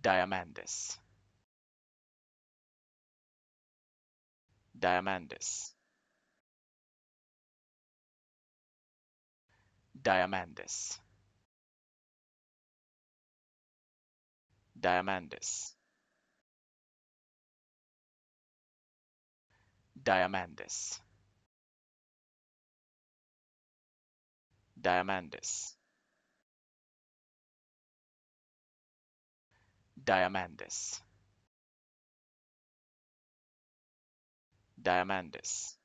Diamandis Diamandis Diamandis Diamandis Diamandis Diamandis Diamandis Diamandis